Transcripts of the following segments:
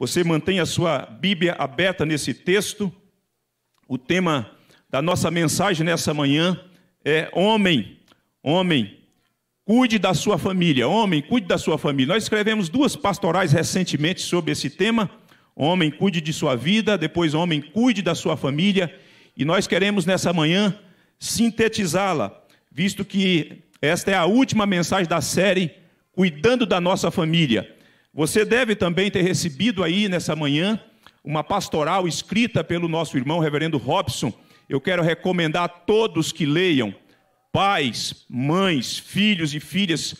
Você mantém a sua Bíblia aberta nesse texto. O tema da nossa mensagem nessa manhã é homem, homem, cuide da sua família, homem, cuide da sua família. Nós escrevemos duas pastorais recentemente sobre esse tema, homem, cuide de sua vida, depois homem, cuide da sua família, e nós queremos nessa manhã sintetizá-la, visto que esta é a última mensagem da série Cuidando da nossa família. Você deve também ter recebido aí nessa manhã uma pastoral escrita pelo nosso irmão reverendo Robson. Eu quero recomendar a todos que leiam, pais, mães, filhos e filhas,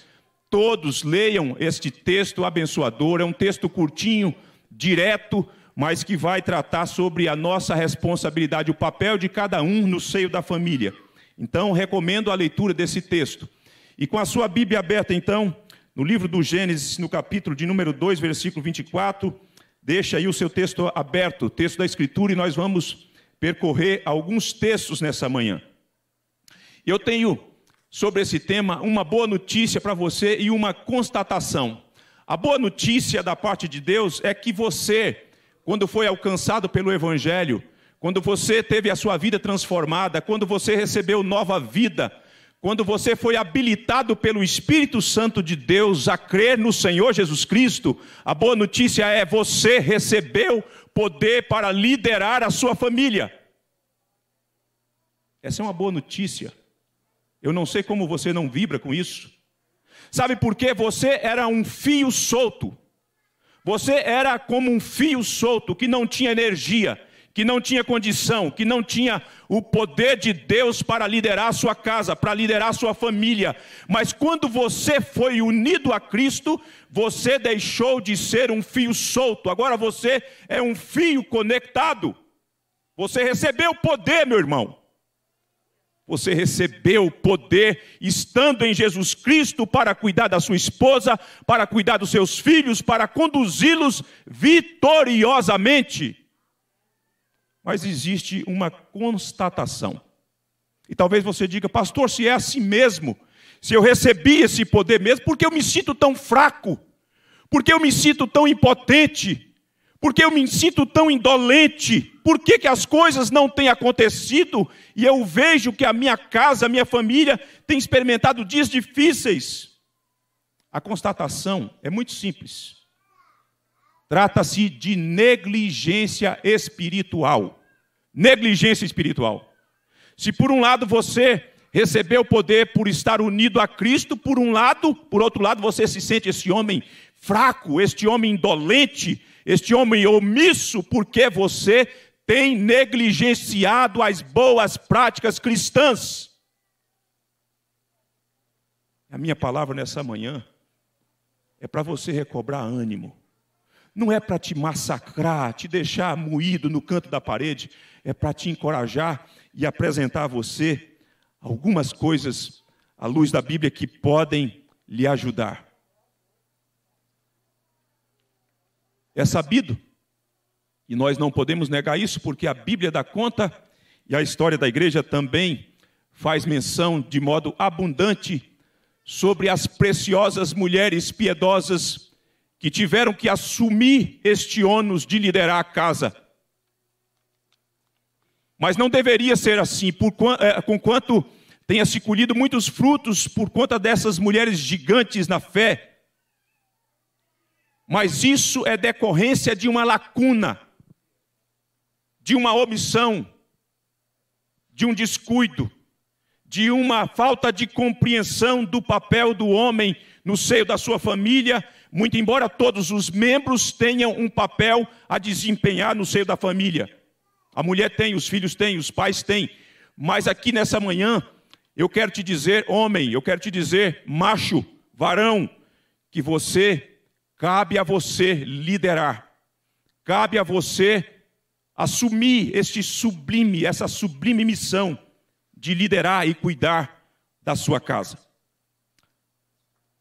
todos leiam este texto abençoador. É um texto curtinho, direto, mas que vai tratar sobre a nossa responsabilidade, o papel de cada um no seio da família. Então, recomendo a leitura desse texto. E com a sua Bíblia aberta, então, no livro do Gênesis, no capítulo de número 2, versículo 24, deixa aí o seu texto aberto, o texto da Escritura, e nós vamos percorrer alguns textos nessa manhã. Eu tenho sobre esse tema uma boa notícia para você e uma constatação. A boa notícia da parte de Deus é que você, quando foi alcançado pelo Evangelho, quando você teve a sua vida transformada, quando você recebeu nova vida, quando você foi habilitado pelo Espírito Santo de Deus a crer no Senhor Jesus Cristo, a boa notícia é você recebeu poder para liderar a sua família. Essa é uma boa notícia. Eu não sei como você não vibra com isso. Sabe por quê? Você era um fio solto. Você era como um fio solto que não tinha energia que não tinha condição, que não tinha o poder de Deus para liderar a sua casa, para liderar a sua família. Mas quando você foi unido a Cristo, você deixou de ser um fio solto, agora você é um fio conectado. Você recebeu o poder, meu irmão. Você recebeu o poder estando em Jesus Cristo para cuidar da sua esposa, para cuidar dos seus filhos, para conduzi-los vitoriosamente mas existe uma constatação. E talvez você diga, pastor, se é assim mesmo, se eu recebi esse poder mesmo, por que eu me sinto tão fraco? Por que eu me sinto tão impotente? Por que eu me sinto tão indolente? Por que, que as coisas não têm acontecido e eu vejo que a minha casa, a minha família tem experimentado dias difíceis? A constatação é muito simples. Trata-se de negligência espiritual. Negligência espiritual. Se por um lado você recebeu o poder por estar unido a Cristo, por um lado, por outro lado, você se sente esse homem fraco, este homem indolente, este homem omisso, porque você tem negligenciado as boas práticas cristãs. A minha palavra nessa manhã é para você recobrar ânimo, não é para te massacrar, te deixar moído no canto da parede, é para te encorajar e apresentar a você algumas coisas à luz da Bíblia que podem lhe ajudar. É sabido, e nós não podemos negar isso, porque a Bíblia dá conta e a história da igreja também faz menção de modo abundante sobre as preciosas mulheres piedosas que tiveram que assumir este ônus de liderar a casa. Mas não deveria ser assim, por, eh, com quanto tenha se colhido muitos frutos por conta dessas mulheres gigantes na fé. Mas isso é decorrência de uma lacuna, de uma omissão, de um descuido, de uma falta de compreensão do papel do homem no seio da sua família muito embora todos os membros tenham um papel a desempenhar no seio da família. A mulher tem, os filhos têm, os pais têm. Mas aqui nessa manhã, eu quero te dizer, homem, eu quero te dizer, macho, varão, que você, cabe a você liderar. Cabe a você assumir este sublime, essa sublime missão de liderar e cuidar da sua casa.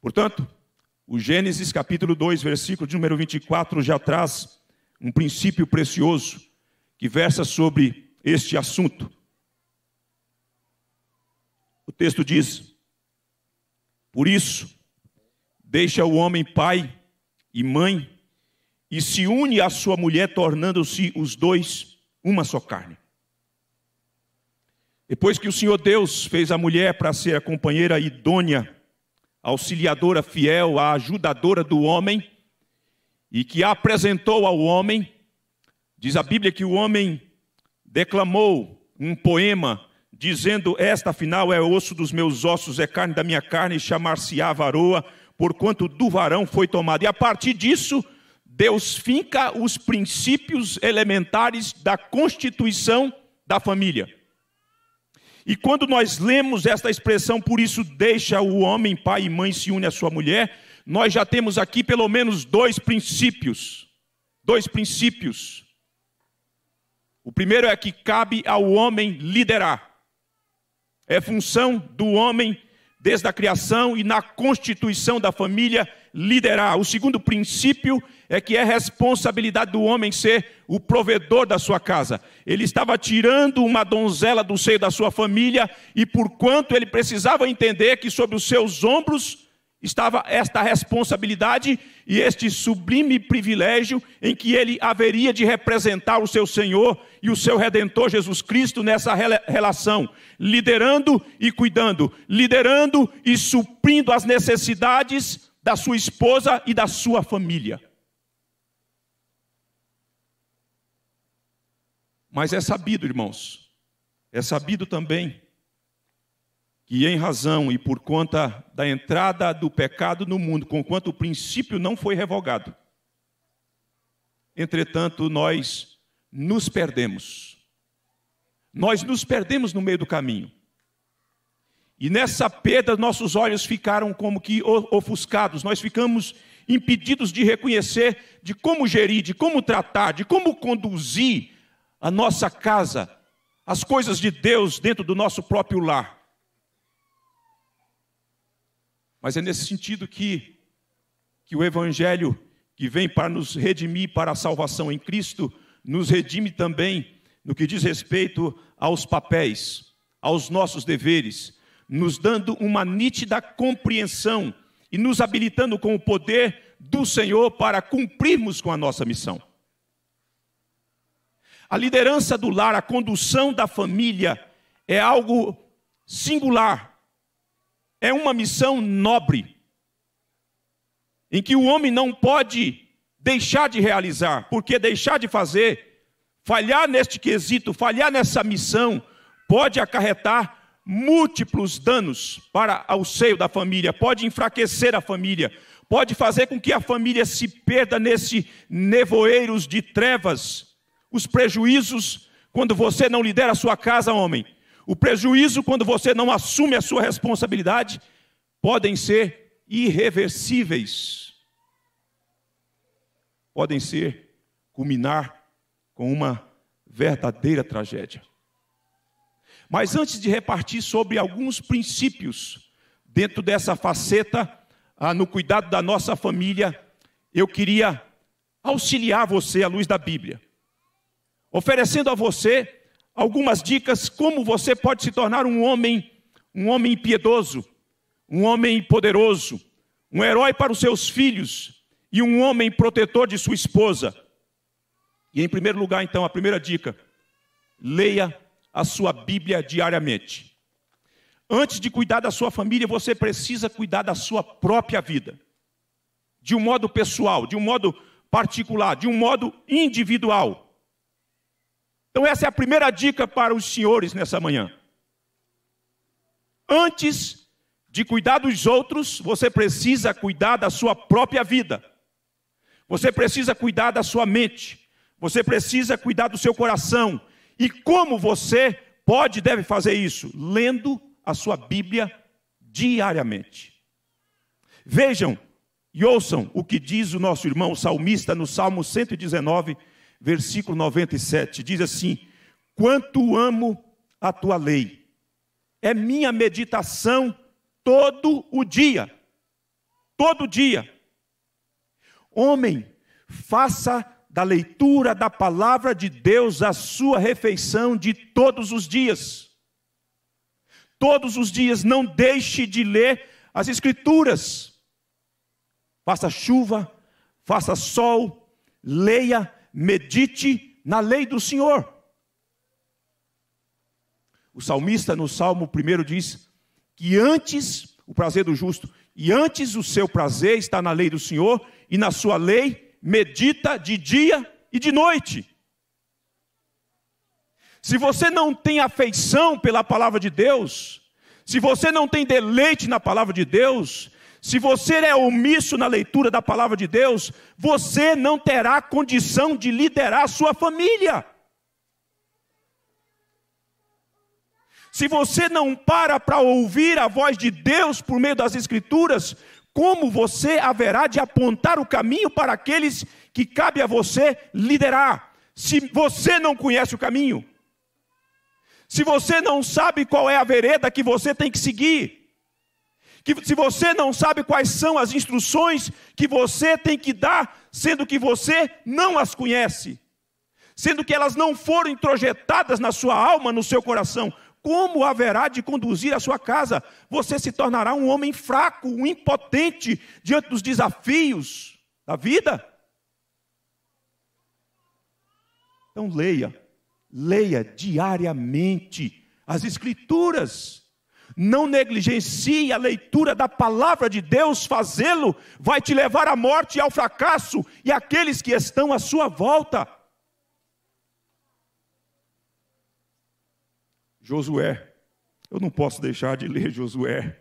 Portanto, o Gênesis capítulo 2, versículo de número 24 já traz um princípio precioso que versa sobre este assunto. O texto diz: Por isso, deixa o homem pai e mãe e se une à sua mulher, tornando-se os dois uma só carne. Depois que o Senhor Deus fez a mulher para ser a companheira idônea auxiliadora fiel, a ajudadora do homem, e que apresentou ao homem, diz a Bíblia que o homem declamou um poema dizendo: Esta afinal é osso dos meus ossos, é carne da minha carne, chamar-se-á varoa, porquanto do varão foi tomado. E a partir disso, Deus finca os princípios elementares da constituição da família. E quando nós lemos esta expressão, por isso deixa o homem, pai e mãe, se une à sua mulher, nós já temos aqui pelo menos dois princípios. Dois princípios. O primeiro é que cabe ao homem liderar. É função do homem, desde a criação e na constituição da família, liderar. O segundo princípio é que é responsabilidade do homem ser o provedor da sua casa. Ele estava tirando uma donzela do seio da sua família e por quanto ele precisava entender que sobre os seus ombros estava esta responsabilidade e este sublime privilégio em que ele haveria de representar o seu Senhor e o seu redentor Jesus Cristo nessa relação, liderando e cuidando, liderando e suprindo as necessidades da sua esposa e da sua família. Mas é sabido, irmãos, é sabido também que, em razão e por conta da entrada do pecado no mundo, conquanto o princípio não foi revogado, entretanto, nós nos perdemos. Nós nos perdemos no meio do caminho. E nessa perda, nossos olhos ficaram como que ofuscados, nós ficamos impedidos de reconhecer de como gerir, de como tratar, de como conduzir a nossa casa, as coisas de Deus dentro do nosso próprio lar. Mas é nesse sentido que, que o Evangelho, que vem para nos redimir para a salvação em Cristo, nos redime também no que diz respeito aos papéis, aos nossos deveres, nos dando uma nítida compreensão e nos habilitando com o poder do Senhor para cumprirmos com a nossa missão. A liderança do lar, a condução da família é algo singular. É uma missão nobre, em que o homem não pode deixar de realizar, porque deixar de fazer, falhar neste quesito, falhar nessa missão, pode acarretar múltiplos danos para o seio da família, pode enfraquecer a família, pode fazer com que a família se perda nesse nevoeiros de trevas. Os prejuízos quando você não lidera a sua casa, homem, o prejuízo quando você não assume a sua responsabilidade, podem ser irreversíveis. Podem ser culminar com uma verdadeira tragédia. Mas antes de repartir sobre alguns princípios dentro dessa faceta, ah, no cuidado da nossa família, eu queria auxiliar você à luz da Bíblia, oferecendo a você algumas dicas como você pode se tornar um homem, um homem piedoso, um homem poderoso, um herói para os seus filhos e um homem protetor de sua esposa. E em primeiro lugar, então, a primeira dica: leia a sua Bíblia diariamente. Antes de cuidar da sua família, você precisa cuidar da sua própria vida. De um modo pessoal, de um modo particular, de um modo individual. Então, essa é a primeira dica para os senhores nessa manhã. Antes de cuidar dos outros, você precisa cuidar da sua própria vida. Você precisa cuidar da sua mente. Você precisa cuidar do seu coração. E como você pode e deve fazer isso? Lendo a sua Bíblia diariamente. Vejam e ouçam o que diz o nosso irmão salmista no Salmo 119, versículo 97. Diz assim: Quanto amo a tua lei, é minha meditação todo o dia. Todo dia. Homem, faça da leitura da palavra de Deus a sua refeição de todos os dias. Todos os dias, não deixe de ler as Escrituras. Faça chuva, faça sol, leia, medite na lei do Senhor. O salmista, no Salmo 1, diz que antes o prazer do justo, e antes o seu prazer está na lei do Senhor, e na sua lei medita de dia e de noite. Se você não tem afeição pela palavra de Deus, se você não tem deleite na palavra de Deus, se você é omisso na leitura da palavra de Deus, você não terá condição de liderar a sua família. Se você não para para ouvir a voz de Deus por meio das Escrituras, como você haverá de apontar o caminho para aqueles que cabe a você liderar, se você não conhece o caminho? Se você não sabe qual é a vereda que você tem que seguir? Que, se você não sabe quais são as instruções que você tem que dar, sendo que você não as conhece? Sendo que elas não foram introjetadas na sua alma, no seu coração, como haverá de conduzir a sua casa? Você se tornará um homem fraco, um impotente diante dos desafios da vida. Então leia, leia diariamente as Escrituras. Não negligencie a leitura da palavra de Deus, fazê-lo vai te levar à morte e ao fracasso e àqueles que estão à sua volta. Josué. Eu não posso deixar de ler Josué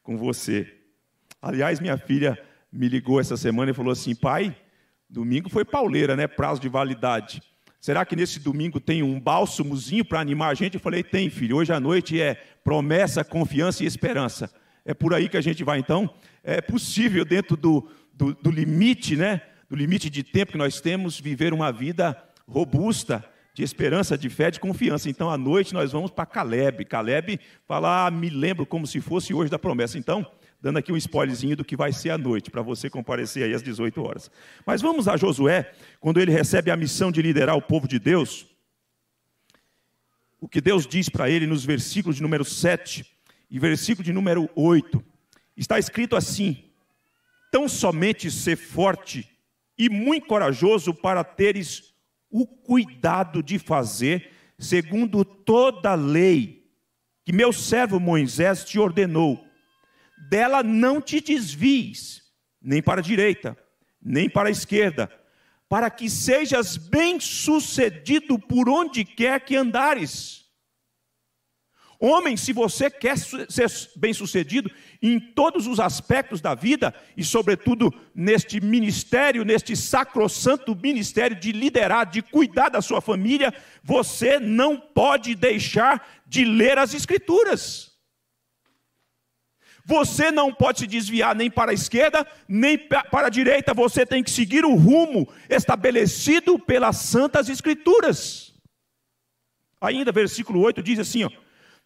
com você. Aliás, minha filha me ligou essa semana e falou assim: pai, domingo foi pauleira, né? Prazo de validade. Será que nesse domingo tem um bálsamozinho para animar a gente? Eu falei: tem, filho. Hoje à noite é promessa, confiança e esperança. É por aí que a gente vai, então? É possível, dentro do, do, do limite, né? Do limite de tempo que nós temos, viver uma vida robusta de esperança, de fé, de confiança. Então, à noite, nós vamos para Caleb. Caleb fala, ah, me lembro como se fosse hoje da promessa. Então, dando aqui um spoilerzinho do que vai ser à noite, para você comparecer aí às 18 horas. Mas vamos a Josué, quando ele recebe a missão de liderar o povo de Deus. O que Deus diz para ele nos versículos de número 7 e versículo de número 8. Está escrito assim: Tão somente ser forte e muito corajoso para teres o cuidado de fazer segundo toda a lei que meu servo Moisés te ordenou. Dela não te desvies, nem para a direita, nem para a esquerda, para que sejas bem-sucedido por onde quer que andares. Homem, se você quer ser bem-sucedido em todos os aspectos da vida, e sobretudo neste ministério, neste sacrossanto ministério de liderar, de cuidar da sua família, você não pode deixar de ler as Escrituras. Você não pode se desviar nem para a esquerda, nem para a direita, você tem que seguir o rumo estabelecido pelas Santas Escrituras. Ainda, versículo 8 diz assim: ó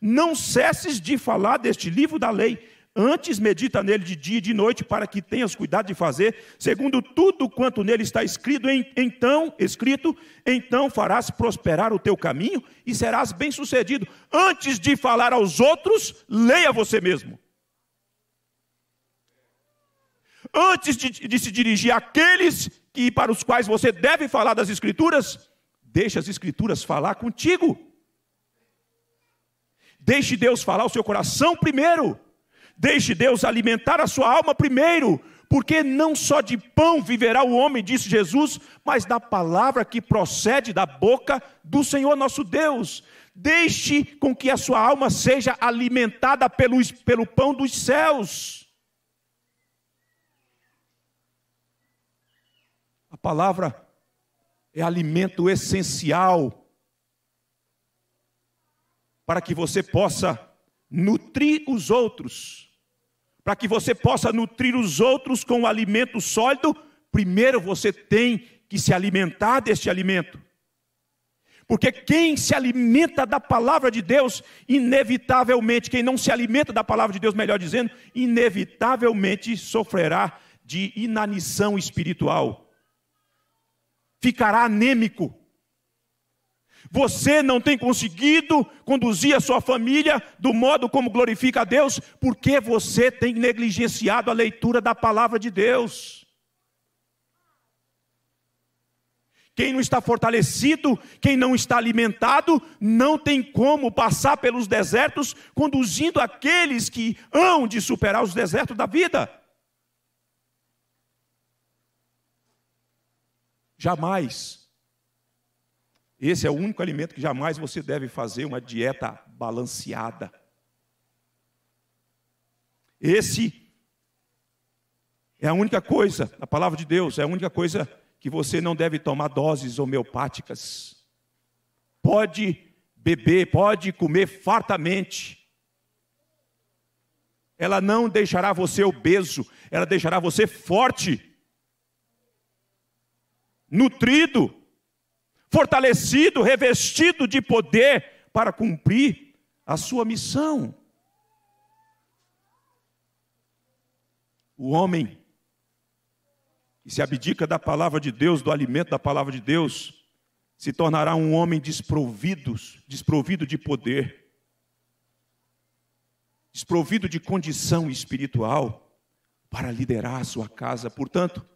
não cesses de falar deste livro da lei, antes medita nele de dia e de noite, para que tenhas cuidado de fazer, segundo tudo quanto nele está escrito, então, escrito, então farás prosperar o teu caminho e serás bem-sucedido. Antes de falar aos outros, leia você mesmo. Antes de, de se dirigir àqueles que para os quais você deve falar das escrituras, deixa as escrituras falar contigo. Deixe Deus falar o seu coração primeiro. Deixe Deus alimentar a sua alma primeiro. Porque não só de pão viverá o homem, disse Jesus, mas da palavra que procede da boca do Senhor nosso Deus. Deixe com que a sua alma seja alimentada pelo, pelo pão dos céus. A palavra é alimento essencial para que você possa nutrir os outros. Para que você possa nutrir os outros com o alimento sólido, primeiro você tem que se alimentar deste alimento. Porque quem se alimenta da palavra de Deus, inevitavelmente, quem não se alimenta da palavra de Deus, melhor dizendo, inevitavelmente sofrerá de inanição espiritual. Ficará anêmico. Você não tem conseguido conduzir a sua família do modo como glorifica a Deus, porque você tem negligenciado a leitura da palavra de Deus. Quem não está fortalecido, quem não está alimentado, não tem como passar pelos desertos, conduzindo aqueles que hão de superar os desertos da vida. Jamais esse é o único alimento que jamais você deve fazer uma dieta balanceada. Esse é a única coisa, a palavra de Deus, é a única coisa que você não deve tomar doses homeopáticas. Pode beber, pode comer fartamente. Ela não deixará você obeso, ela deixará você forte, nutrido fortalecido, revestido de poder para cumprir a sua missão. O homem que se abdica da palavra de Deus, do alimento da palavra de Deus, se tornará um homem desprovido, desprovido de poder, desprovido de condição espiritual para liderar a sua casa. Portanto,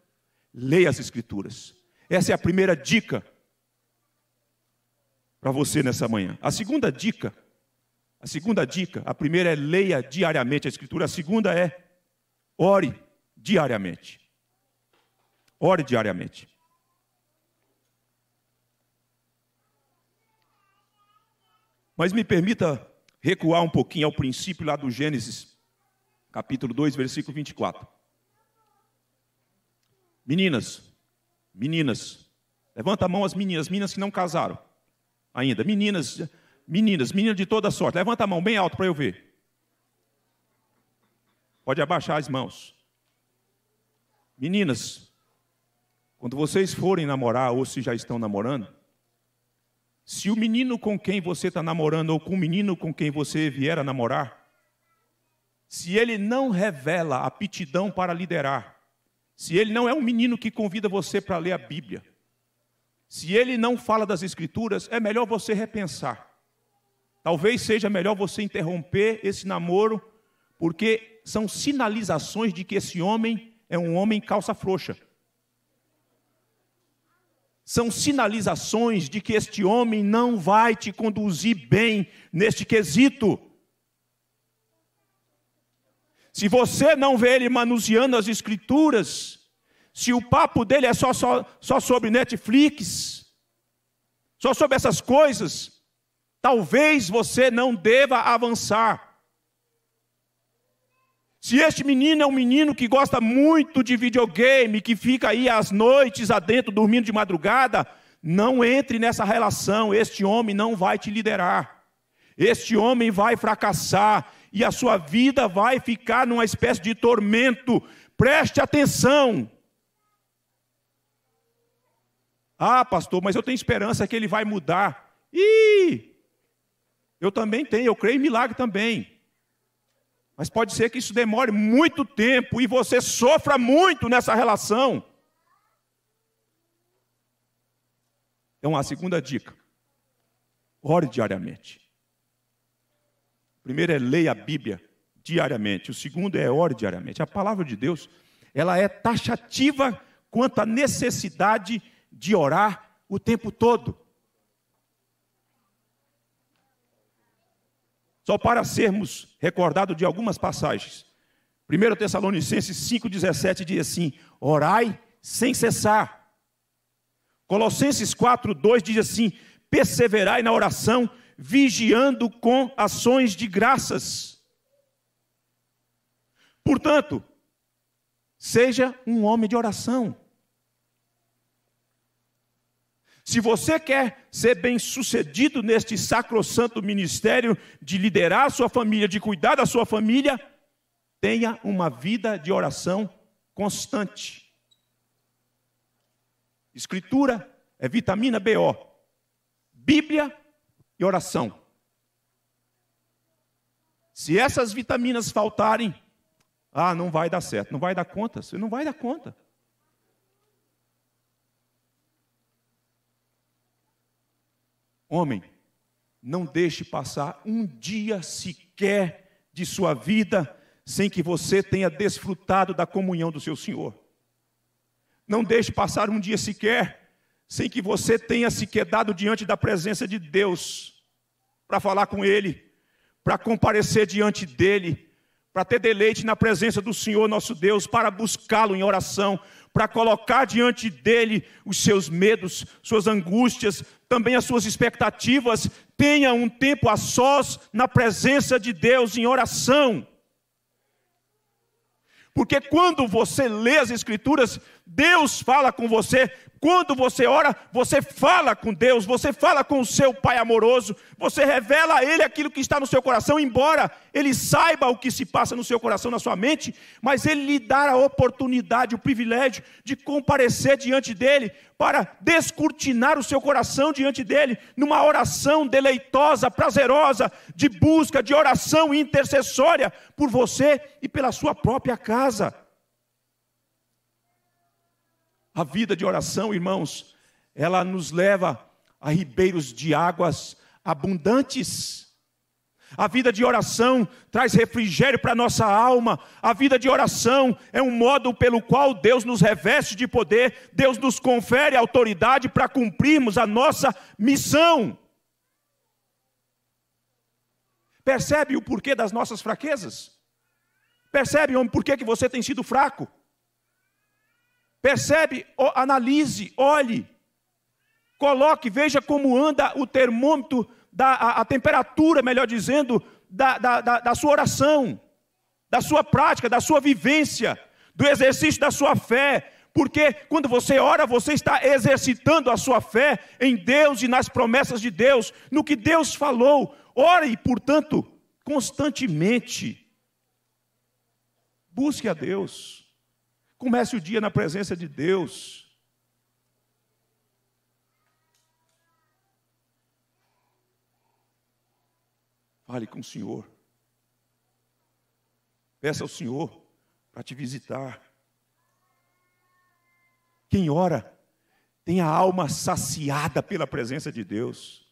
leia as escrituras. Essa é a primeira dica para você nessa manhã. A segunda dica, a segunda dica, a primeira é leia diariamente a Escritura, a segunda é ore diariamente. Ore diariamente. Mas me permita recuar um pouquinho ao princípio lá do Gênesis, capítulo 2, versículo 24. Meninas, meninas, levanta a mão as meninas, meninas que não casaram ainda. Meninas, meninas, meninas de toda sorte. Levanta a mão bem alto para eu ver. Pode abaixar as mãos. Meninas, quando vocês forem namorar ou se já estão namorando, se o menino com quem você está namorando ou com o menino com quem você vier a namorar, se ele não revela aptidão para liderar, se ele não é um menino que convida você para ler a Bíblia, se ele não fala das Escrituras, é melhor você repensar. Talvez seja melhor você interromper esse namoro, porque são sinalizações de que esse homem é um homem calça frouxa. São sinalizações de que este homem não vai te conduzir bem neste quesito. Se você não vê ele manuseando as Escrituras, se o papo dele é só, só, só sobre Netflix, só sobre essas coisas, talvez você não deva avançar. Se este menino é um menino que gosta muito de videogame, que fica aí às noites adentro dormindo de madrugada, não entre nessa relação, este homem não vai te liderar. Este homem vai fracassar e a sua vida vai ficar numa espécie de tormento. Preste atenção. Ah, pastor, mas eu tenho esperança que ele vai mudar. E eu também tenho, eu creio em milagre também. Mas pode ser que isso demore muito tempo e você sofra muito nessa relação. Então, a segunda dica: ore diariamente. O primeiro é leia a Bíblia diariamente. O segundo é ore diariamente. A palavra de Deus, ela é taxativa quanto à necessidade de de orar o tempo todo. Só para sermos recordados de algumas passagens. 1 Tessalonicenses 5,17 diz assim: orai sem cessar. Colossenses 4,2 diz assim: perseverai na oração, vigiando com ações de graças. Portanto, seja um homem de oração. Se você quer ser bem-sucedido neste sacrossanto ministério de liderar a sua família, de cuidar da sua família, tenha uma vida de oração constante. Escritura é vitamina BO. Bíblia e oração. Se essas vitaminas faltarem, ah, não vai dar certo, não vai dar conta, você não vai dar conta. Homem, não deixe passar um dia sequer de sua vida sem que você tenha desfrutado da comunhão do seu Senhor. Não deixe passar um dia sequer sem que você tenha se quedado diante da presença de Deus para falar com Ele, para comparecer diante dEle, para ter deleite na presença do Senhor nosso Deus, para buscá-lo em oração, para colocar diante dele os seus medos, suas angústias, também as suas expectativas. Tenha um tempo a sós na presença de Deus em oração. Porque quando você lê as Escrituras, Deus fala com você. Quando você ora, você fala com Deus, você fala com o seu Pai amoroso, você revela a Ele aquilo que está no seu coração, embora Ele saiba o que se passa no seu coração, na sua mente, mas Ele lhe dá a oportunidade, o privilégio de comparecer diante dEle para descortinar o seu coração diante dEle, numa oração deleitosa, prazerosa, de busca, de oração intercessória por você e pela sua própria casa. A vida de oração, irmãos, ela nos leva a ribeiros de águas abundantes. A vida de oração traz refrigério para a nossa alma. A vida de oração é um modo pelo qual Deus nos reveste de poder, Deus nos confere autoridade para cumprirmos a nossa missão. Percebe o porquê das nossas fraquezas? Percebe, homem, por que você tem sido fraco? Percebe, analise, olhe, coloque, veja como anda o termômetro, da, a, a temperatura, melhor dizendo, da, da, da, da sua oração, da sua prática, da sua vivência, do exercício da sua fé, porque quando você ora, você está exercitando a sua fé em Deus e nas promessas de Deus, no que Deus falou. Ore, portanto, constantemente. Busque a Deus. Comece o dia na presença de Deus. Fale com o Senhor. Peça ao Senhor para te visitar. Quem ora tem a alma saciada pela presença de Deus.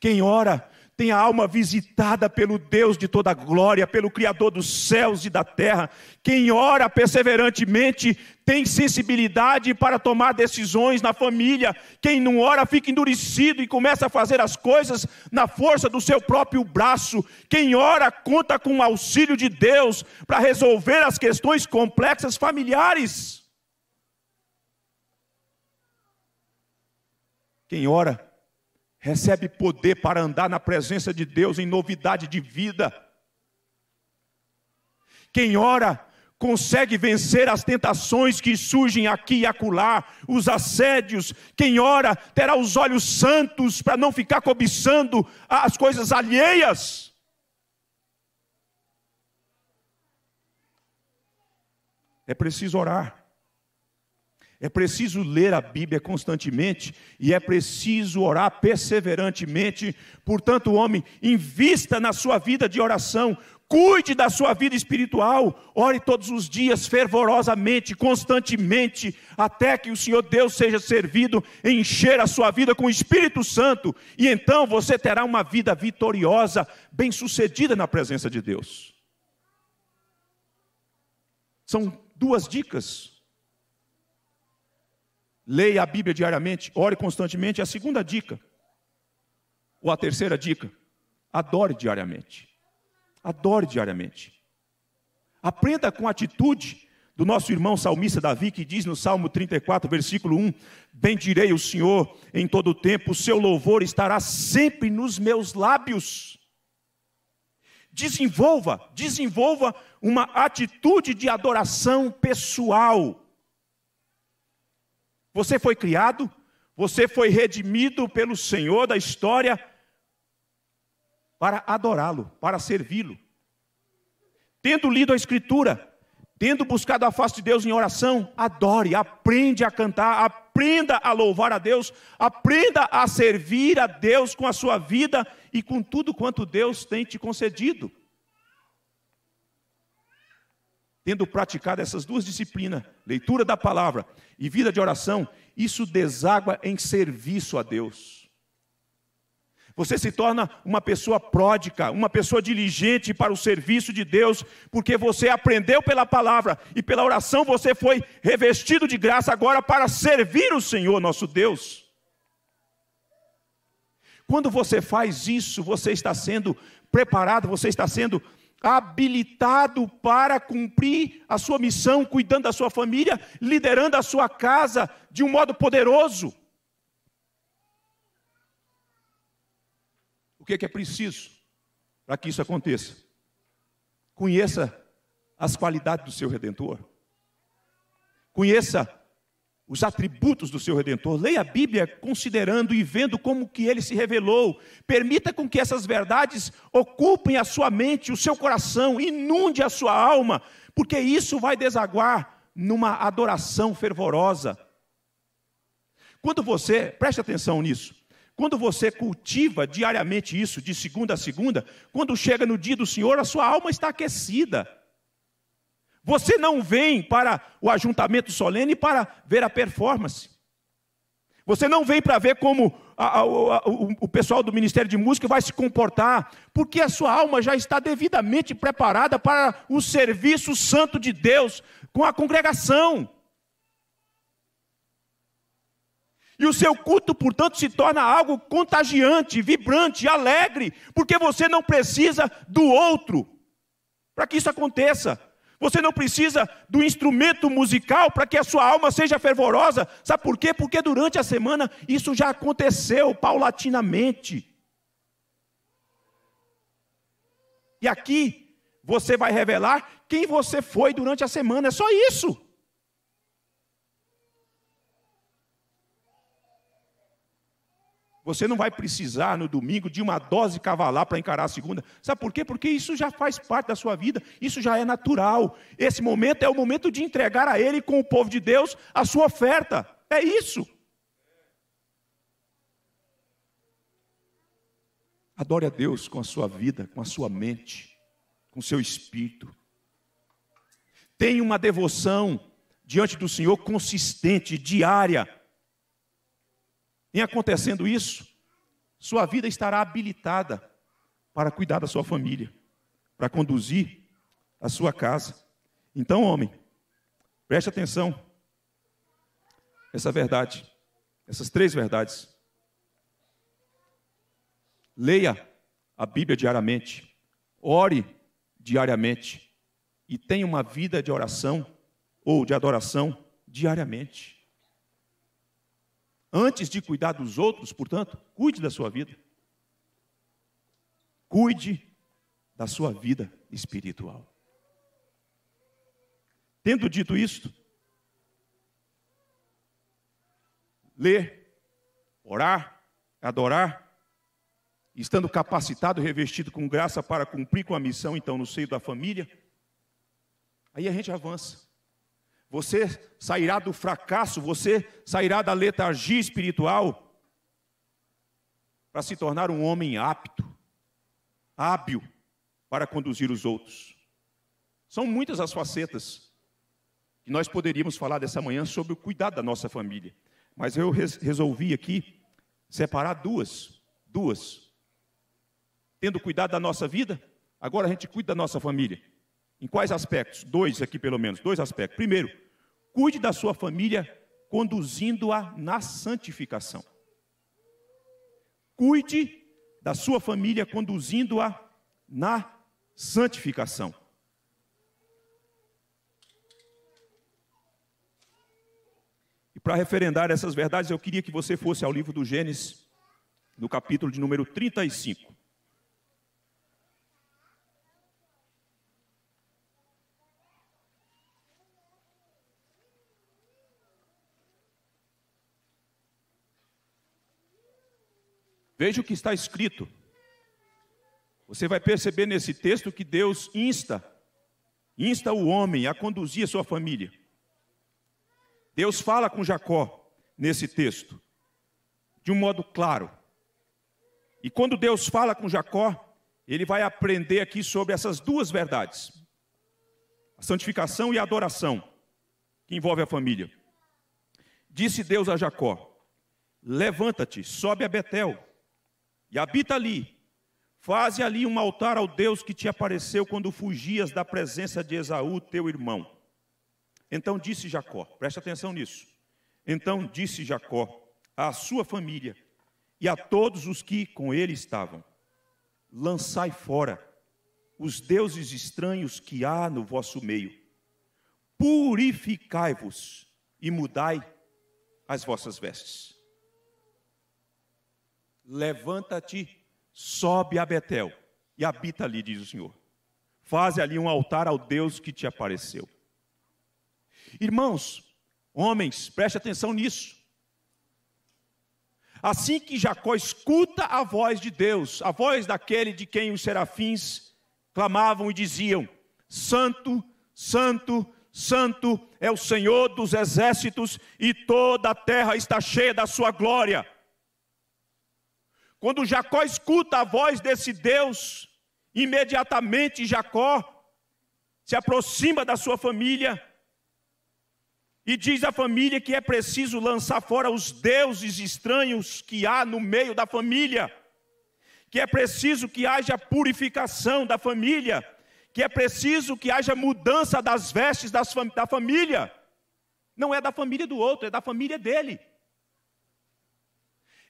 Quem ora tem a alma visitada pelo Deus de toda glória, pelo Criador dos céus e da terra. Quem ora perseverantemente tem sensibilidade para tomar decisões na família. Quem não ora fica endurecido e começa a fazer as coisas na força do seu próprio braço. Quem ora conta com o auxílio de Deus para resolver as questões complexas familiares. Quem ora recebe poder para andar na presença de Deus em novidade de vida. Quem ora consegue vencer as tentações que surgem aqui e acolá, os assédios. Quem ora terá os olhos santos para não ficar cobiçando as coisas alheias. É preciso orar. É preciso ler a Bíblia constantemente e é preciso orar perseverantemente. Portanto, homem, invista na sua vida de oração, cuide da sua vida espiritual, ore todos os dias fervorosamente, constantemente, até que o Senhor Deus seja servido, encher a sua vida com o Espírito Santo, e então você terá uma vida vitoriosa, bem-sucedida na presença de Deus. São duas dicas Leia a Bíblia diariamente, ore constantemente. a segunda dica. Ou a terceira dica: adore diariamente. Adore diariamente. Aprenda com a atitude do nosso irmão salmista Davi, que diz no Salmo 34, versículo 1: Bendirei o Senhor em todo o tempo, o seu louvor estará sempre nos meus lábios. Desenvolva, desenvolva uma atitude de adoração pessoal você foi criado, você foi redimido pelo Senhor da história para adorá-lo, para servi-lo. Tendo lido a Escritura, tendo buscado a face de Deus em oração, adore, aprende a cantar, aprenda a louvar a Deus, aprenda a servir a Deus com a sua vida e com tudo quanto Deus tem te concedido tendo praticado essas duas disciplinas, leitura da palavra e vida de oração, isso deságua em serviço a Deus. Você se torna uma pessoa pródica, uma pessoa diligente para o serviço de Deus, porque você aprendeu pela palavra e pela oração você foi revestido de graça agora para servir o Senhor nosso Deus. Quando você faz isso, você está sendo preparado, você está sendo habilitado para cumprir a sua missão, cuidando da sua família, liderando a sua casa de um modo poderoso. O que é, que é preciso para que isso aconteça? Conheça as qualidades do seu redentor. Conheça os atributos do seu redentor. Leia a Bíblia considerando e vendo como que ele se revelou. Permita com que essas verdades ocupem a sua mente, o seu coração, inunde a sua alma, porque isso vai desaguar numa adoração fervorosa. Quando você, preste atenção nisso, quando você cultiva diariamente isso, de segunda a segunda, quando chega no dia do Senhor, a sua alma está aquecida. Você não vem para o ajuntamento solene para ver a performance. Você não vem para ver como a, a, a, o, o pessoal do Ministério de Música vai se comportar, porque a sua alma já está devidamente preparada para o serviço santo de Deus com a congregação. E o seu culto, portanto, se torna algo contagiante, vibrante, alegre, porque você não precisa do outro para que isso aconteça. Você não precisa do instrumento musical para que a sua alma seja fervorosa. Sabe por quê? Porque durante a semana isso já aconteceu paulatinamente. E aqui você vai revelar quem você foi durante a semana, é só isso. Você não vai precisar no domingo de uma dose cavalar para encarar a segunda. Sabe por quê? Porque isso já faz parte da sua vida, isso já é natural. Esse momento é o momento de entregar a Ele com o povo de Deus a sua oferta. É isso. Adore a Deus com a sua vida, com a sua mente, com o seu espírito. Tenha uma devoção diante do Senhor consistente, diária em acontecendo isso, sua vida estará habilitada para cuidar da sua família, para conduzir a sua casa. Então, homem, preste atenção. Essa verdade, essas três verdades. Leia a Bíblia diariamente, ore diariamente e tenha uma vida de oração ou de adoração diariamente. Antes de cuidar dos outros, portanto, cuide da sua vida. Cuide da sua vida espiritual. Tendo dito isto, ler, orar, adorar, estando capacitado, revestido com graça para cumprir com a missão, então, no seio da família, aí a gente avança você sairá do fracasso, você sairá da letargia espiritual para se tornar um homem apto, hábil para conduzir os outros. São muitas as facetas que nós poderíamos falar dessa manhã sobre o cuidado da nossa família, mas eu res resolvi aqui separar duas, duas. Tendo cuidado da nossa vida, agora a gente cuida da nossa família. Em quais aspectos? Dois aqui, pelo menos, dois aspectos. Primeiro, cuide da sua família, conduzindo-a na santificação. Cuide da sua família, conduzindo-a na santificação. E para referendar essas verdades, eu queria que você fosse ao livro do Gênesis, no capítulo de número 35. Veja o que está escrito. Você vai perceber nesse texto que Deus insta, insta o homem a conduzir a sua família. Deus fala com Jacó nesse texto, de um modo claro. E quando Deus fala com Jacó, ele vai aprender aqui sobre essas duas verdades: a santificação e a adoração, que envolve a família. Disse Deus a Jacó: Levanta-te, sobe a Betel e habita ali. Faze ali um altar ao Deus que te apareceu quando fugias da presença de Esaú, teu irmão. Então disse Jacó, preste atenção nisso. Então disse Jacó à sua família e a todos os que com ele estavam: Lançai fora os deuses estranhos que há no vosso meio. Purificai-vos e mudai as vossas vestes. Levanta-te, sobe a Betel e habita ali, diz o Senhor. Faze ali um altar ao Deus que te apareceu. Irmãos, homens, preste atenção nisso. Assim que Jacó escuta a voz de Deus, a voz daquele de quem os serafins clamavam e diziam: Santo, Santo, Santo é o Senhor dos exércitos, e toda a terra está cheia da sua glória. Quando Jacó escuta a voz desse Deus, imediatamente Jacó se aproxima da sua família e diz à família que é preciso lançar fora os deuses estranhos que há no meio da família, que é preciso que haja purificação da família, que é preciso que haja mudança das vestes das fam da família. Não é da família do outro, é da família dele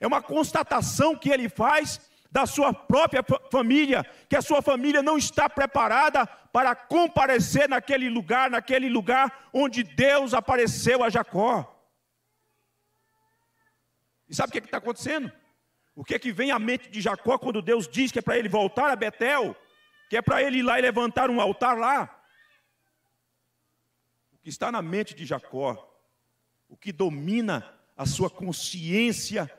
é uma constatação que ele faz da sua própria família, que a sua família não está preparada para comparecer naquele lugar, naquele lugar onde Deus apareceu a Jacó. E sabe o que é está acontecendo? O que é que vem à mente de Jacó quando Deus diz que é para ele voltar a Betel, que é para ele ir lá e levantar um altar lá? O que está na mente de Jacó, o que domina a sua consciência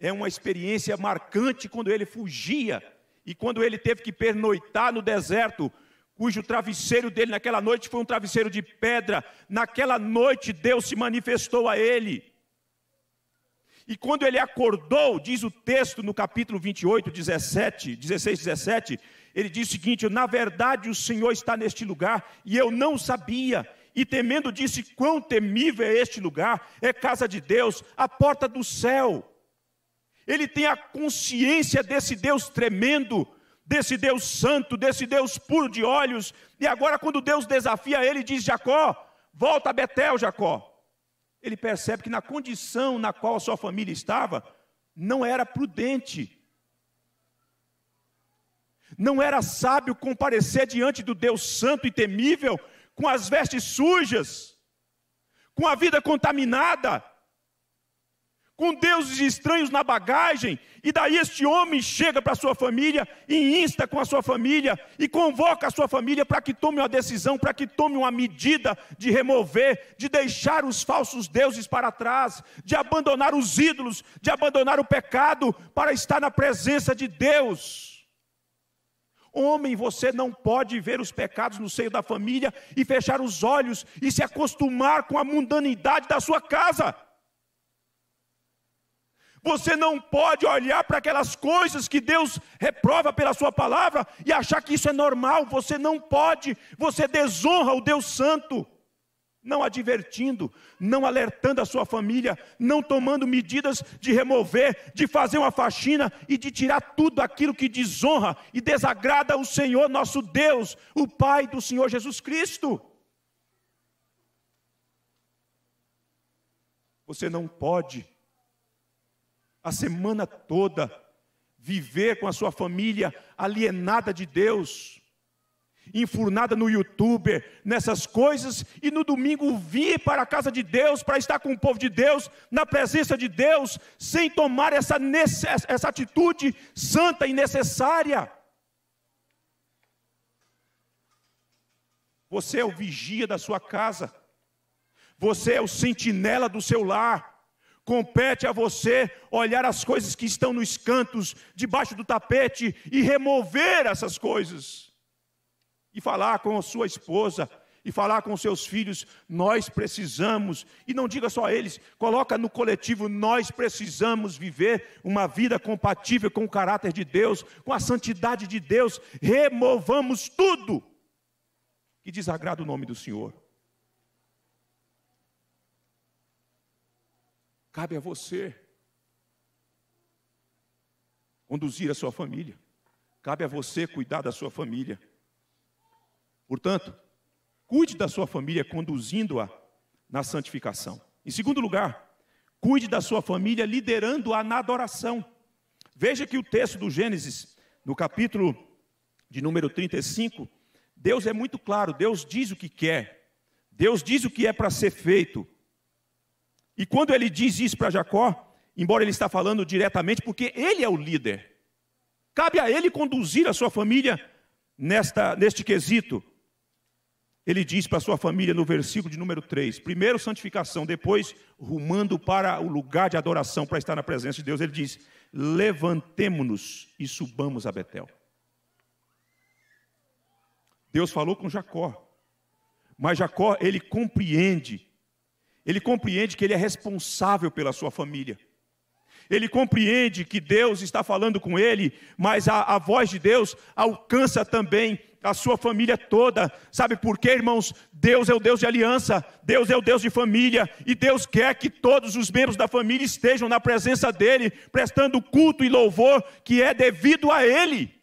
é uma experiência marcante quando ele fugia e quando ele teve que pernoitar no deserto, cujo travesseiro dele naquela noite foi um travesseiro de pedra. Naquela noite Deus se manifestou a ele. E quando ele acordou, diz o texto no capítulo 28, 17, 16, 17, ele diz o seguinte: Na verdade o Senhor está neste lugar e eu não sabia. E temendo disse: Quão temível é este lugar! É casa de Deus, a porta do céu ele tem a consciência desse Deus tremendo, desse Deus santo, desse Deus puro de olhos. E agora, quando Deus desafia ele, diz: Jacó, volta a Betel, Jacó. Ele percebe que na condição na qual a sua família estava, não era prudente. Não era sábio comparecer diante do Deus santo e temível com as vestes sujas, com a vida contaminada, com deuses estranhos na bagagem, e daí este homem chega para a sua família e insta com a sua família e convoca a sua família para que tome uma decisão, para que tome uma medida de remover, de deixar os falsos deuses para trás, de abandonar os ídolos, de abandonar o pecado para estar na presença de Deus. Homem, você não pode ver os pecados no seio da família e fechar os olhos e se acostumar com a mundanidade da sua casa. Você não pode olhar para aquelas coisas que Deus reprova pela Sua palavra e achar que isso é normal. Você não pode. Você desonra o Deus Santo, não advertindo, não alertando a sua família, não tomando medidas de remover, de fazer uma faxina e de tirar tudo aquilo que desonra e desagrada o Senhor nosso Deus, o Pai do Senhor Jesus Cristo. Você não pode a semana toda, viver com a sua família alienada de Deus, enfurnada no YouTube, nessas coisas, e no domingo vir para a casa de Deus, para estar com o povo de Deus, na presença de Deus, sem tomar essa, essa atitude santa e necessária. Você é o vigia da sua casa, você é o sentinela do seu lar, Compete a você olhar as coisas que estão nos cantos, debaixo do tapete, e remover essas coisas. E falar com a sua esposa, e falar com seus filhos, nós precisamos, e não diga só eles, coloca no coletivo, nós precisamos viver uma vida compatível com o caráter de Deus, com a santidade de Deus, removamos tudo que desagrada o nome do Senhor. Cabe a você conduzir a sua família. Cabe a você cuidar da sua família. Portanto, cuide da sua família conduzindo-a na santificação. Em segundo lugar, cuide da sua família liderando-a na adoração. Veja que o texto do Gênesis, no capítulo de número 35, Deus é muito claro, Deus diz o que quer, Deus diz o que é para ser feito, e quando ele diz isso para Jacó, embora ele está falando diretamente, porque ele é o líder, cabe a ele conduzir a sua família nesta, neste quesito. Ele diz para a sua família no versículo de número 3: primeiro santificação, depois rumando para o lugar de adoração, para estar na presença de Deus. Ele diz: levantemo-nos e subamos a Betel. Deus falou com Jacó, mas Jacó ele compreende ele compreende que ele é responsável pela sua família. Ele compreende que Deus está falando com ele, mas a, a voz de Deus alcança também a sua família toda. Sabe por quê, irmãos? Deus é o Deus de aliança, Deus é o Deus de família, e Deus quer que todos os membros da família estejam na presença dEle, prestando culto e louvor que é devido a Ele.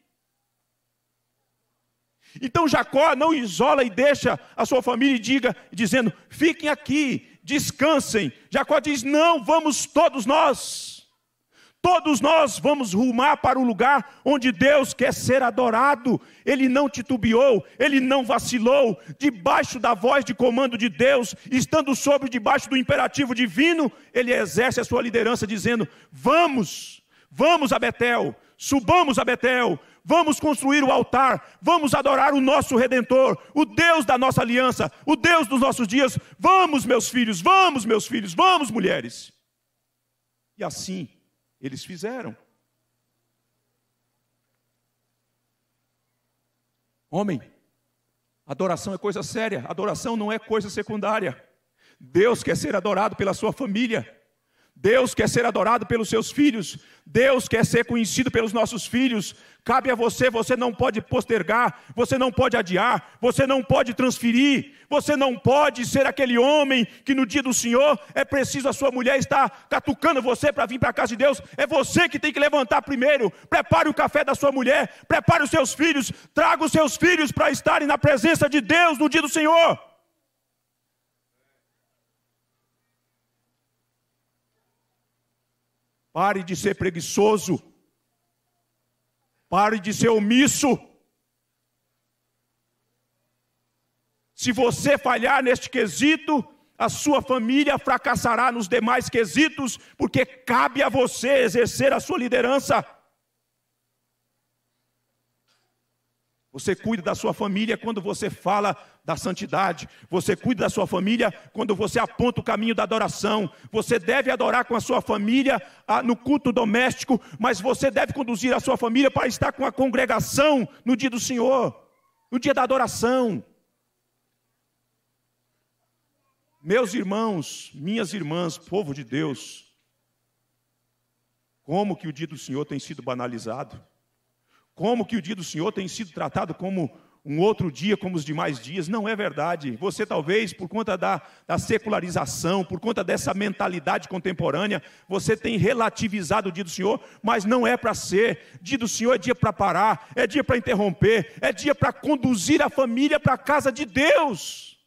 Então Jacó não isola e deixa a sua família e diga, dizendo: fiquem aqui, descansem. Jacó diz: Não, vamos todos nós. Todos nós vamos rumar para o lugar onde Deus quer ser adorado. Ele não titubeou, ele não vacilou. Debaixo da voz de comando de Deus, estando sobre debaixo do imperativo divino, ele exerce a sua liderança dizendo: "Vamos, vamos a Betel, subamos a Betel, vamos construir o altar, vamos adorar o nosso redentor, o Deus da nossa aliança, o Deus dos nossos dias. Vamos, meus filhos, vamos, meus filhos, vamos, mulheres. E assim eles fizeram. Homem, adoração é coisa séria, adoração não é coisa secundária. Deus quer ser adorado pela sua família. Deus quer ser adorado pelos seus filhos, Deus quer ser conhecido pelos nossos filhos. Cabe a você, você não pode postergar, você não pode adiar, você não pode transferir, você não pode ser aquele homem que no dia do Senhor é preciso a sua mulher estar catucando você para vir para a casa de Deus. É você que tem que levantar primeiro. Prepare o café da sua mulher, prepare os seus filhos, traga os seus filhos para estarem na presença de Deus no dia do Senhor. Pare de ser preguiçoso. Pare de ser omisso. Se você falhar neste quesito, a sua família fracassará nos demais quesitos, porque cabe a você exercer a sua liderança. Você cuida da sua família quando você fala da santidade. Você cuida da sua família quando você aponta o caminho da adoração. Você deve adorar com a sua família ah, no culto doméstico, mas você deve conduzir a sua família para estar com a congregação no dia do Senhor, no dia da adoração. Meus irmãos, minhas irmãs, povo de Deus, como que o dia do Senhor tem sido banalizado? como que o dia do Senhor tem sido tratado como um outro dia, como os demais dias. Não é verdade. Você, talvez, por conta da, da secularização, por conta dessa mentalidade contemporânea, você tem relativizado o dia do Senhor, mas não é para ser. Dia do Senhor é dia para parar, é dia para interromper, é dia para conduzir a família para a casa de Deus.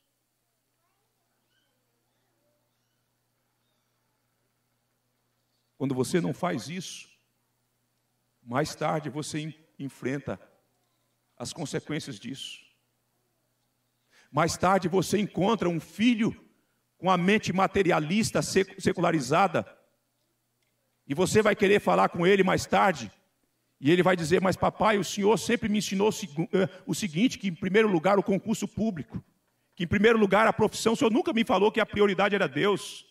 Quando você não faz isso, mais tarde você enfrenta as consequências disso. Mais tarde você encontra um filho com a mente materialista, secularizada, e você vai querer falar com ele mais tarde, e ele vai dizer: Mas papai, o senhor sempre me ensinou eh, o seguinte: que em primeiro lugar o concurso público, que em primeiro lugar a profissão, o senhor nunca me falou que a prioridade era Deus.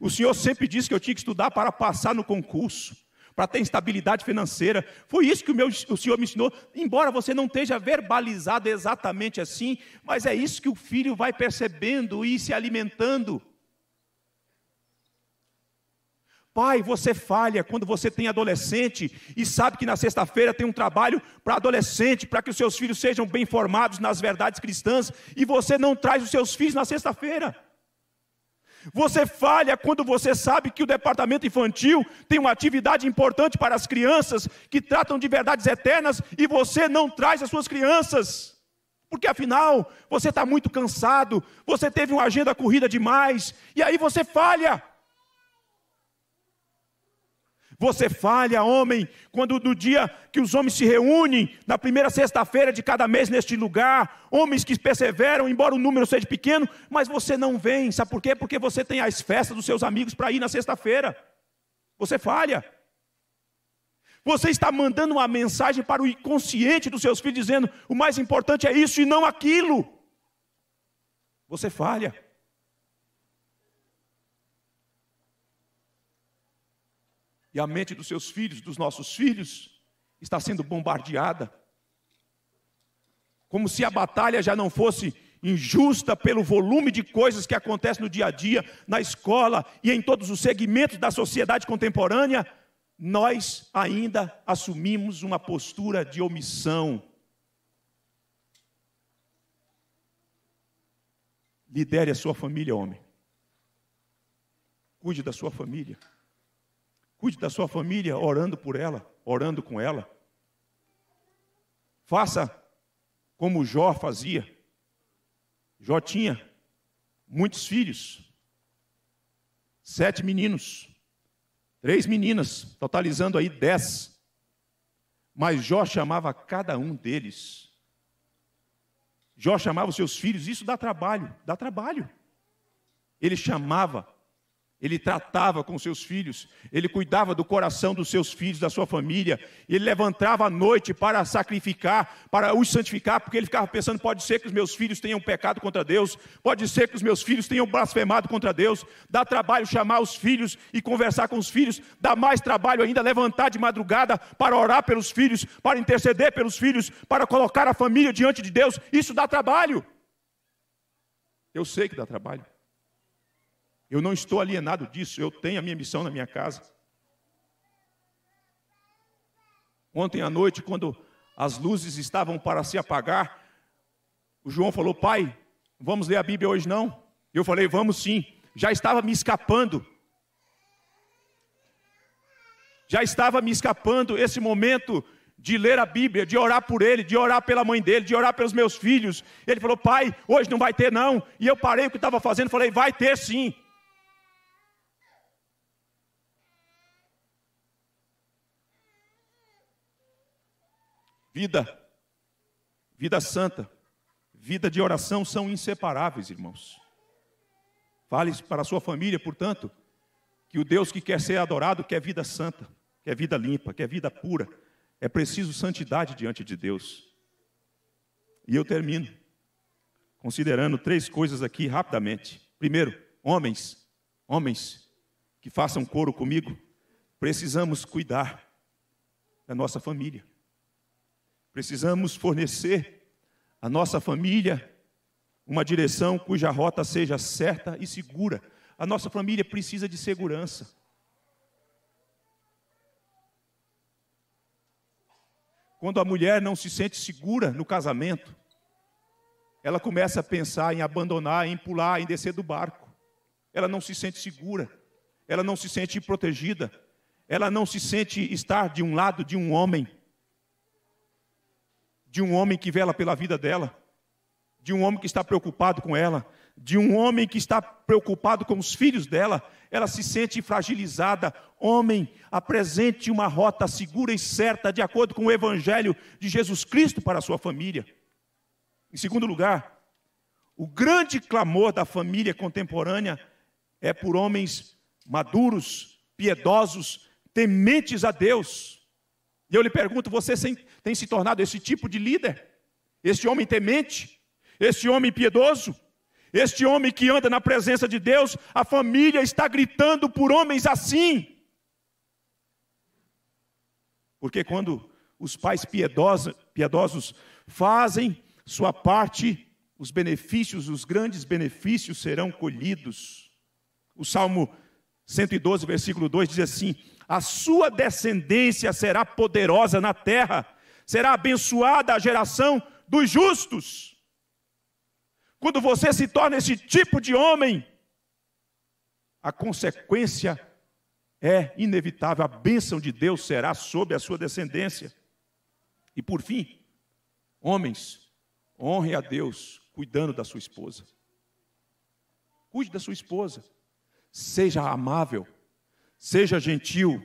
O senhor sempre disse que eu tinha que estudar para passar no concurso para ter estabilidade financeira. Foi isso que o, meu, o Senhor me ensinou. Embora você não esteja verbalizado exatamente assim, mas é isso que o filho vai percebendo e se alimentando. Pai, você falha quando você tem adolescente e sabe que na sexta-feira tem um trabalho para adolescente, para que os seus filhos sejam bem formados nas verdades cristãs, e você não traz os seus filhos na sexta-feira. Você falha quando você sabe que o departamento infantil tem uma atividade importante para as crianças que tratam de verdades eternas e você não traz as suas crianças. Porque afinal, você está muito cansado, você teve uma agenda corrida demais, e aí você falha. Você falha, homem, quando no dia que os homens se reúnem, na primeira sexta-feira de cada mês neste lugar, homens que perseveram, embora o número seja pequeno, mas você não vem. Sabe por quê? Porque você tem as festas dos seus amigos para ir na sexta-feira. Você falha. Você está mandando uma mensagem para o inconsciente dos seus filhos, dizendo: o mais importante é isso e não aquilo. Você falha. E a mente dos seus filhos, dos nossos filhos, está sendo bombardeada. Como se a batalha já não fosse injusta pelo volume de coisas que acontece no dia a dia, na escola e em todos os segmentos da sociedade contemporânea, nós ainda assumimos uma postura de omissão. Lidere a sua família, homem. Cuide da sua família. Cuide da sua família orando por ela, orando com ela. Faça como Jó fazia. Jó tinha muitos filhos, sete meninos, três meninas, totalizando aí dez. Mas Jó chamava cada um deles. Jó chamava os seus filhos, isso dá trabalho, dá trabalho. Ele chamava ele tratava com seus filhos, ele cuidava do coração dos seus filhos, da sua família, ele levantava à noite para sacrificar, para os santificar, porque ele ficava pensando: pode ser que os meus filhos tenham pecado contra Deus, pode ser que os meus filhos tenham blasfemado contra Deus. Dá trabalho chamar os filhos e conversar com os filhos, dá mais trabalho ainda levantar de madrugada para orar pelos filhos, para interceder pelos filhos, para colocar a família diante de Deus. Isso dá trabalho. Eu sei que dá trabalho. Eu não estou alienado disso, eu tenho a minha missão na minha casa. Ontem à noite, quando as luzes estavam para se apagar, o João falou: Pai, vamos ler a Bíblia hoje não? Eu falei: Vamos sim. Já estava me escapando. Já estava me escapando esse momento de ler a Bíblia, de orar por ele, de orar pela mãe dele, de orar pelos meus filhos. Ele falou: Pai, hoje não vai ter não. E eu parei o que estava fazendo, falei: Vai ter sim. vida, vida santa, vida de oração são inseparáveis, irmãos. Fale para a sua família, portanto, que o Deus que quer ser adorado quer vida santa, quer vida limpa, quer vida pura. É preciso santidade diante de Deus. E eu termino considerando três coisas aqui rapidamente. Primeiro, homens, homens que façam coro comigo, precisamos cuidar da nossa família. Precisamos fornecer à nossa família uma direção cuja rota seja certa e segura. A nossa família precisa de segurança. Quando a mulher não se sente segura no casamento, ela começa a pensar em abandonar, em pular, em descer do barco. Ela não se sente segura, ela não se sente protegida, ela não se sente estar de um lado de um homem de um homem que vela pela vida dela, de um homem que está preocupado com ela, de um homem que está preocupado com os filhos dela, ela se sente fragilizada. Homem, apresente uma rota segura e certa, de acordo com o evangelho de Jesus Cristo para a sua família. Em segundo lugar, o grande clamor da família contemporânea é por homens maduros, piedosos, tementes a Deus. E eu lhe pergunto: você tem se tornado esse tipo de líder? Este homem temente? Este homem piedoso? Este homem que anda na presença de Deus? A família está gritando por homens assim. Porque quando os pais piedosos, piedosos fazem sua parte, os benefícios, os grandes benefícios serão colhidos. O Salmo 112, versículo 2 diz assim: a sua descendência será poderosa na terra, será abençoada a geração dos justos. Quando você se torna esse tipo de homem, a consequência é inevitável, a bênção de Deus será sobre a sua descendência. E por fim, homens, honre a Deus cuidando da sua esposa. Cuide da sua esposa. Seja amável, seja gentil,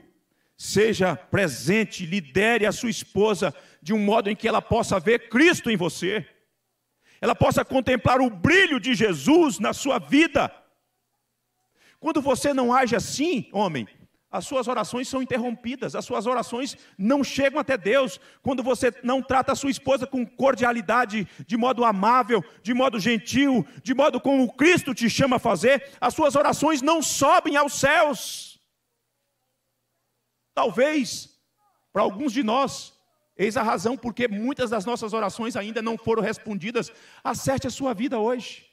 seja presente, lidere a sua esposa de um modo em que ela possa ver Cristo em você, ela possa contemplar o brilho de Jesus na sua vida. Quando você não age assim, homem, as suas orações são interrompidas, as suas orações não chegam até Deus. Quando você não trata a sua esposa com cordialidade, de modo amável, de modo gentil, de modo como Cristo te chama a fazer, as suas orações não sobem aos céus. Talvez, para alguns de nós, eis a razão porque muitas das nossas orações ainda não foram respondidas. Acerte a sua vida hoje,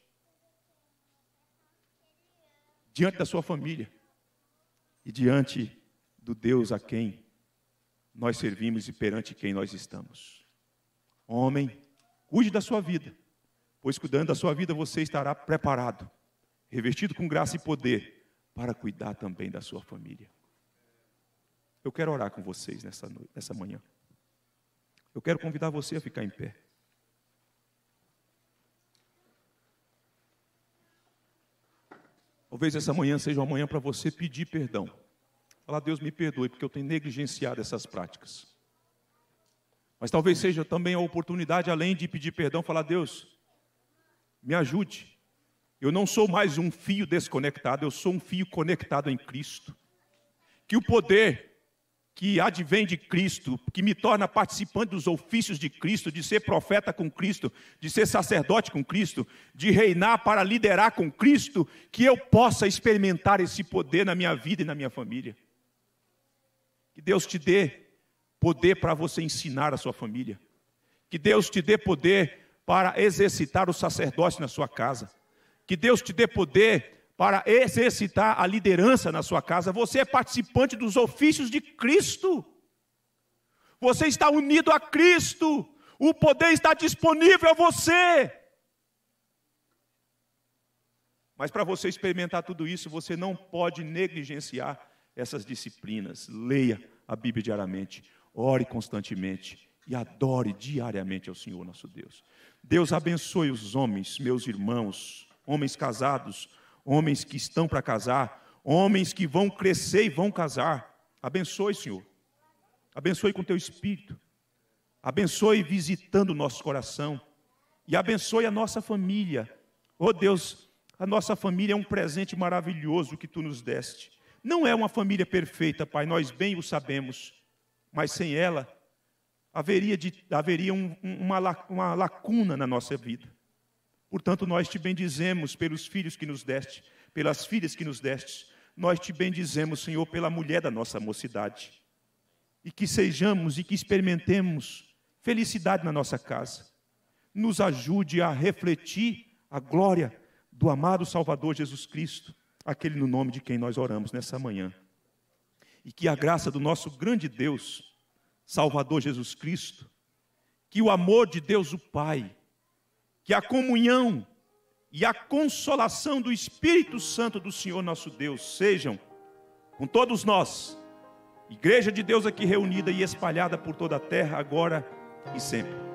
diante da sua família e diante do Deus a quem nós servimos e perante quem nós estamos. Homem, cuide da sua vida, pois cuidando da sua vida você estará preparado, revestido com graça e poder, para cuidar também da sua família. Eu quero orar com vocês nessa, noite, nessa manhã. Eu quero convidar você a ficar em pé. Talvez essa manhã seja uma manhã para você pedir perdão. Falar, Deus, me perdoe, porque eu tenho negligenciado essas práticas. Mas talvez seja também a oportunidade, além de pedir perdão, falar: Deus, me ajude. Eu não sou mais um fio desconectado, eu sou um fio conectado em Cristo. Que o poder que advém de Cristo, que me torna participante dos ofícios de Cristo, de ser profeta com Cristo, de ser sacerdote com Cristo, de reinar para liderar com Cristo, que eu possa experimentar esse poder na minha vida e na minha família. Que Deus te dê poder para você ensinar a sua família. Que Deus te dê poder para exercitar o sacerdócio na sua casa. Que Deus te dê poder para exercitar a liderança na sua casa, você é participante dos ofícios de Cristo. Você está unido a Cristo. O poder está disponível a você. Mas para você experimentar tudo isso, você não pode negligenciar essas disciplinas. Leia a Bíblia diariamente, ore constantemente e adore diariamente ao Senhor nosso Deus. Deus abençoe os homens, meus irmãos, homens casados, homens que estão para casar, homens que vão crescer e vão casar. Abençoe, Senhor. Abençoe com teu espírito. Abençoe visitando o nosso coração. E abençoe a nossa família. Oh Deus, a nossa família é um presente maravilhoso que tu nos deste. Não é uma família perfeita, Pai, nós bem o sabemos. Mas sem ela, haveria, de, haveria um, uma, uma lacuna na nossa vida. Portanto, nós te bendizemos pelos filhos que nos deste, pelas filhas que nos deste. Nós te bendizemos, Senhor, pela mulher da nossa mocidade. E que sejamos e que experimentemos felicidade na nossa casa. Nos ajude a refletir a glória do amado Salvador Jesus Cristo, aquele no nome de quem nós oramos nessa manhã. E que a graça do nosso grande Deus, Salvador Jesus Cristo, que o amor de Deus o Pai, que a comunhão e a consolação do Espírito Santo do Senhor nosso Deus sejam com todos nós, Igreja de Deus aqui reunida e espalhada por toda a terra, agora e sempre.